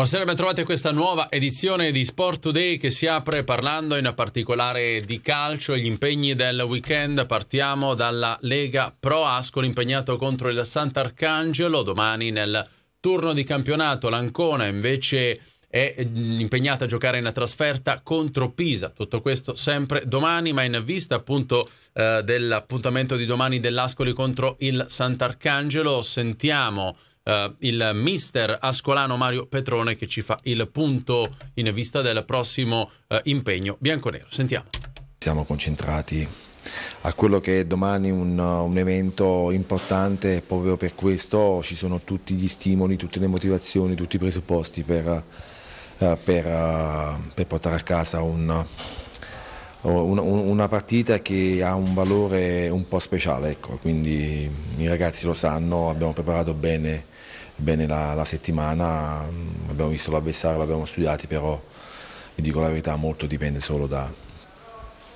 Buonasera, ben trovati a questa nuova edizione di Sport Today che si apre parlando in particolare di calcio e gli impegni del weekend. Partiamo dalla Lega Pro Ascoli impegnato contro il Sant'Arcangelo domani nel turno di campionato. L'Ancona invece è mm, impegnata a giocare in una trasferta contro Pisa. Tutto questo sempre domani, ma in vista appunto eh, dell'appuntamento di domani dell'Ascoli contro il Sant'Arcangelo sentiamo eh, il mister ascolano Mario Petrone che ci fa il punto in vista del prossimo eh, impegno bianconero. Sentiamo. Siamo concentrati a quello che è domani un, eh, un evento importante proprio per questo ci sono tutti gli stimoli, tutte le motivazioni, tutti i presupposti per, eh, eh, per, per portare a casa un, una partita che ha un valore un po' speciale, ecco. quindi i ragazzi lo sanno, abbiamo preparato bene bene la, la settimana, mm, abbiamo visto l'avversario, l'abbiamo studiato, però vi dico la verità, molto dipende solo da,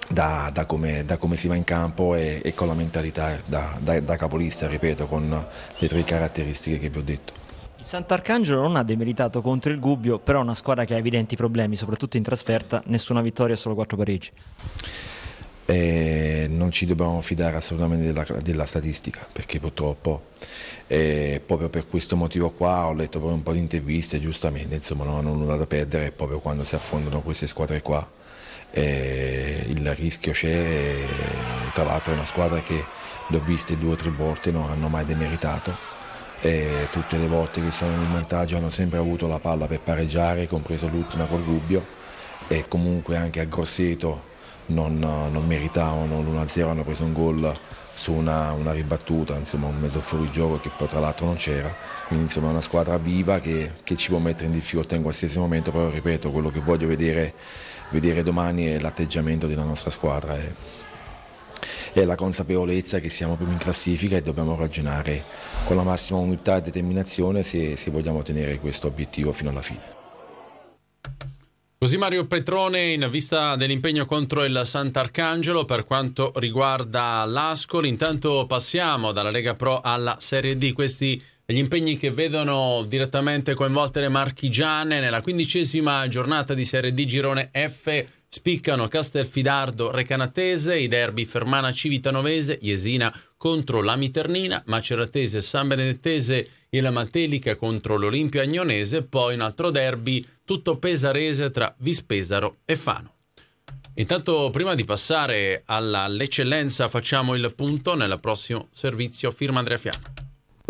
da, da come, com si va in campo e, e con la mentalità da, da capolista, ripeto, con le tre caratteristiche che vi ho detto. Il Sant'Arcangelo non ha demeritato contro il Gubbio, però è una squadra che ha evidenti problemi, soprattutto in trasferta, nessuna vittoria, solo quattro pareggi eh, non ci dobbiamo fidare assolutamente della, della statistica perché purtroppo eh, proprio per questo motivo qua ho letto proprio un po' di interviste giustamente insomma non hanno nulla da perdere proprio quando si affondano queste squadre qua eh, il rischio c'è eh, tra l'altro è una squadra che l'ho viste due o tre volte non hanno mai demeritato tutte le volte che sono in vantaggio hanno sempre avuto la palla per pareggiare compreso l'ultima col Gubbio e comunque anche a Grosseto non, non meritavano l'1-0, hanno preso un gol su una, una, ribattuta, insomma un mezzo fuori gioco che poi tra l'altro non c'era, quindi insomma è una squadra viva che, che, ci può mettere in difficoltà in qualsiasi momento, però ripeto quello che voglio vedere, vedere domani è l'atteggiamento della nostra squadra È, e, la consapevolezza che siamo primi in classifica e dobbiamo ragionare con la massima umiltà e determinazione se, se vogliamo ottenere questo obiettivo fino alla fine. Così Mario Petrone in vista dell'impegno contro il Sant'Arcangelo per quanto riguarda l'Ascoli. Intanto passiamo dalla Lega Pro alla Serie D. Questi gli impegni che vedono direttamente coinvolte le marchigiane nella quindicesima giornata di Serie D Girone F Spiccano Castelfidardo Recanatese, i derby Fermana Civitanovese, Iesina contro la Miternina, Maceratese San Benedettese e la Matelica contro l'Olimpio Agnonese, poi un altro derby tutto pesarese tra Vispesaro e Fano. Intanto prima di passare all'eccellenza facciamo il punto nel prossimo servizio firma Andrea Fiano.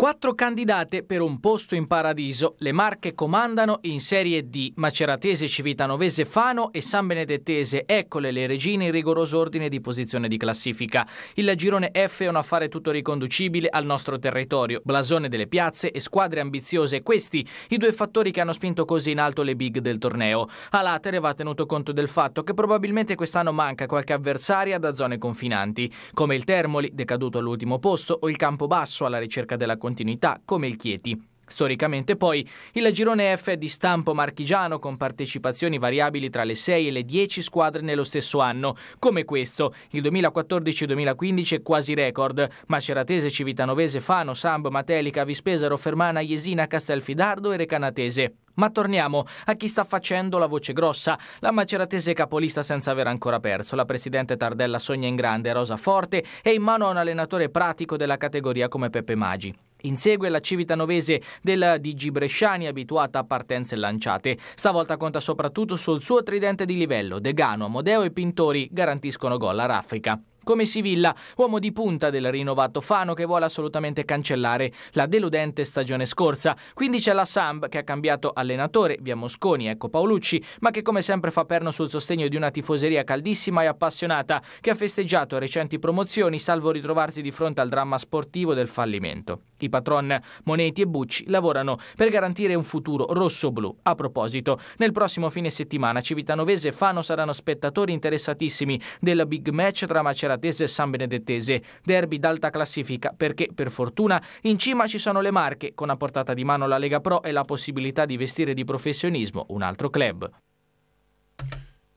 Quattro candidate per un posto in paradiso. Le Marche comandano in Serie D, Maceratese, Civitanovese, Fano e San Benedettese. Eccole le regine in rigoroso ordine di posizione di classifica. Il girone F è un affare tutto riconducibile al nostro territorio, blasone delle piazze e squadre ambiziose. Questi i due fattori che hanno spinto così in alto le big del torneo. A latere va tenuto conto del fatto che probabilmente quest'anno manca qualche avversaria da zone confinanti, come il Termoli, decaduto all'ultimo posto, o il Campobasso alla ricerca della continuità continuità come il Chieti. Storicamente poi il girone F è di stampo marchigiano con partecipazioni variabili tra le 6 e le 10 squadre nello stesso anno, come questo, il 2014-2015 è quasi record, Maceratese, Civitanovese, Fano, Samb, Matelica, Vispesaro, Fermana, Jesina, Castelfidardo e Recanatese. Ma torniamo a chi sta facendo la voce grossa. La maceratese capolista senza aver ancora perso. La presidente Tardella sogna in grande, rosa forte e in mano a un allenatore pratico della categoria come Peppe Magi. Insegue la Civitanovese del DG Bresciani abituata a partenze lanciate. Stavolta conta soprattutto sul suo tridente di livello. Degano, Amodeo e Pintori garantiscono gol a Raffica come Sivilla, uomo di punta del rinnovato Fano che vuole assolutamente cancellare la deludente stagione scorsa. Quindi c'è la Samb che ha cambiato allenatore via Mosconi, ecco Paolucci, ma che come sempre fa perno sul sostegno di una tifoseria caldissima e appassionata che ha festeggiato recenti promozioni salvo ritrovarsi di fronte al dramma sportivo del fallimento. Scarpati, Patron, Moneti e Bucci lavorano per garantire un futuro rosso-blu. A proposito, nel prossimo fine settimana Civitanovese e Fano saranno spettatori interessatissimi del big match tra Maceratese e San Benedettese, derby d'alta classifica perché per fortuna in cima ci sono le Marche con a portata di mano la Lega Pro e la possibilità di vestire di professionismo un altro club.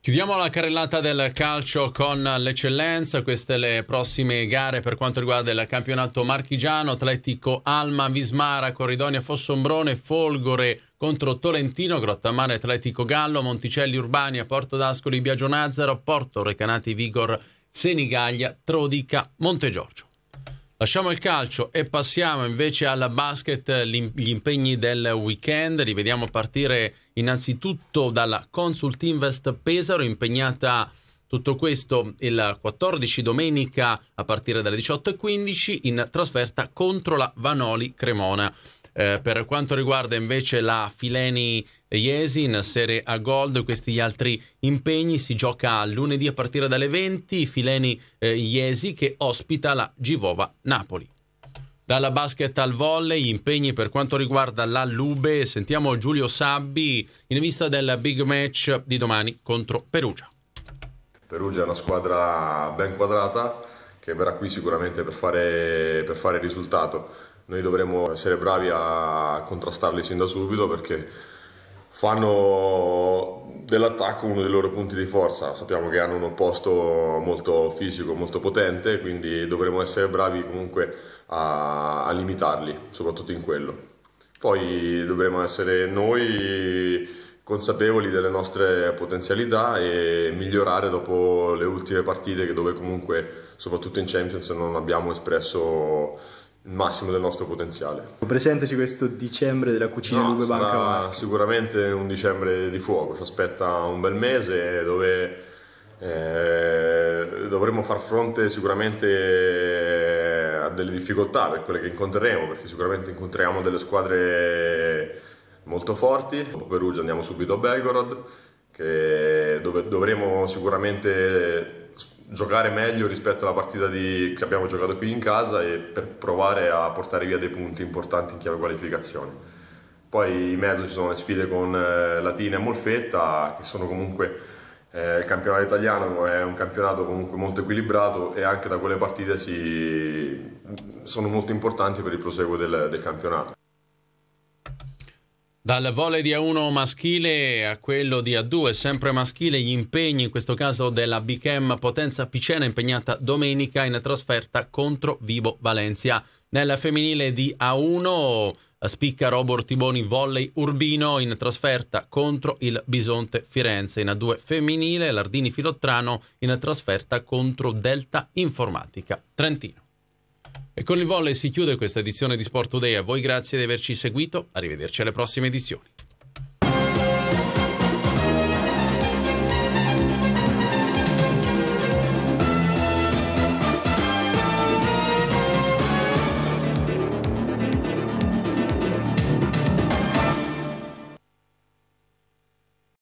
Chiudiamo la carrellata del calcio con l'eccellenza, queste le prossime gare per quanto riguarda il campionato marchigiano, Atletico Alma, Vismara, Corridonia, Fossombrone, Folgore contro Tolentino, Grottamare, Atletico Gallo, Monticelli Urbania, Porto d'Ascoli, Biagio Nazzaro, Porto Recanati Vigor, Senigaglia, Trodica, Montegiorgio. Lasciamo il calcio e passiamo invece al basket, gli impegni del weekend. Li vediamo partire innanzitutto dalla Consult Invest Pesaro, impegnata tutto questo il 14 domenica a partire dalle 18.15 in trasferta contro la Vanoli Cremona. Eh, per quanto riguarda invece la Fileni Iesi in Serie A Gold, questi gli altri impegni si gioca lunedì a partire dalle 20, Fileni Iesi eh, che ospita la Givova Napoli. Dalla basket al volley, impegni per quanto riguarda la Lube, sentiamo Giulio Sabbi in vista del big match di domani contro Perugia. Perugia è una squadra ben quadrata che verrà qui sicuramente per fare, per fare risultato noi dovremmo essere bravi a contrastarli sin da subito perché fanno dell'attacco uno dei loro punti di forza. Sappiamo che hanno un opposto molto fisico, molto potente, quindi dovremmo essere bravi comunque a, a limitarli, soprattutto in quello. Poi dovremmo essere noi consapevoli delle nostre potenzialità e migliorare dopo le ultime partite dove comunque soprattutto in Champions non abbiamo espresso il massimo del nostro potenziale. Presentaci questo dicembre della cucina no, Lughe Banca Marca. Sicuramente un dicembre di fuoco, ci aspetta un bel mese dove eh, dovremo far fronte sicuramente eh, a delle difficoltà per quelle che incontreremo, perché sicuramente incontriamo delle squadre molto forti. Dopo Perugia andiamo subito a Belgorod, dove dovremo sicuramente giocare meglio rispetto alla partita di, che abbiamo giocato qui in casa e per provare a portare via dei punti importanti in chiave qualificazione. Poi in mezzo ci sono le sfide con eh, Latina e Molfetta, che sono comunque eh, il campionato italiano è un campionato comunque molto equilibrato e anche da quelle partite si, sono molto importanti per il proseguo del, del campionato. Dal volley di A1 maschile a quello di A2, sempre maschile, gli impegni in questo caso della Bichem Potenza Picena impegnata domenica in trasferta contro Vibo Valencia. Nella femminile di A1 spicca Robert Tiboni volley Urbino in trasferta contro il Bisonte Firenze. In A2 femminile Lardini Filottrano in trasferta contro Delta Informatica Trentino. E con il volley si chiude questa edizione di Sport Today. A voi grazie di averci seguito. Arrivederci alle prossime edizioni.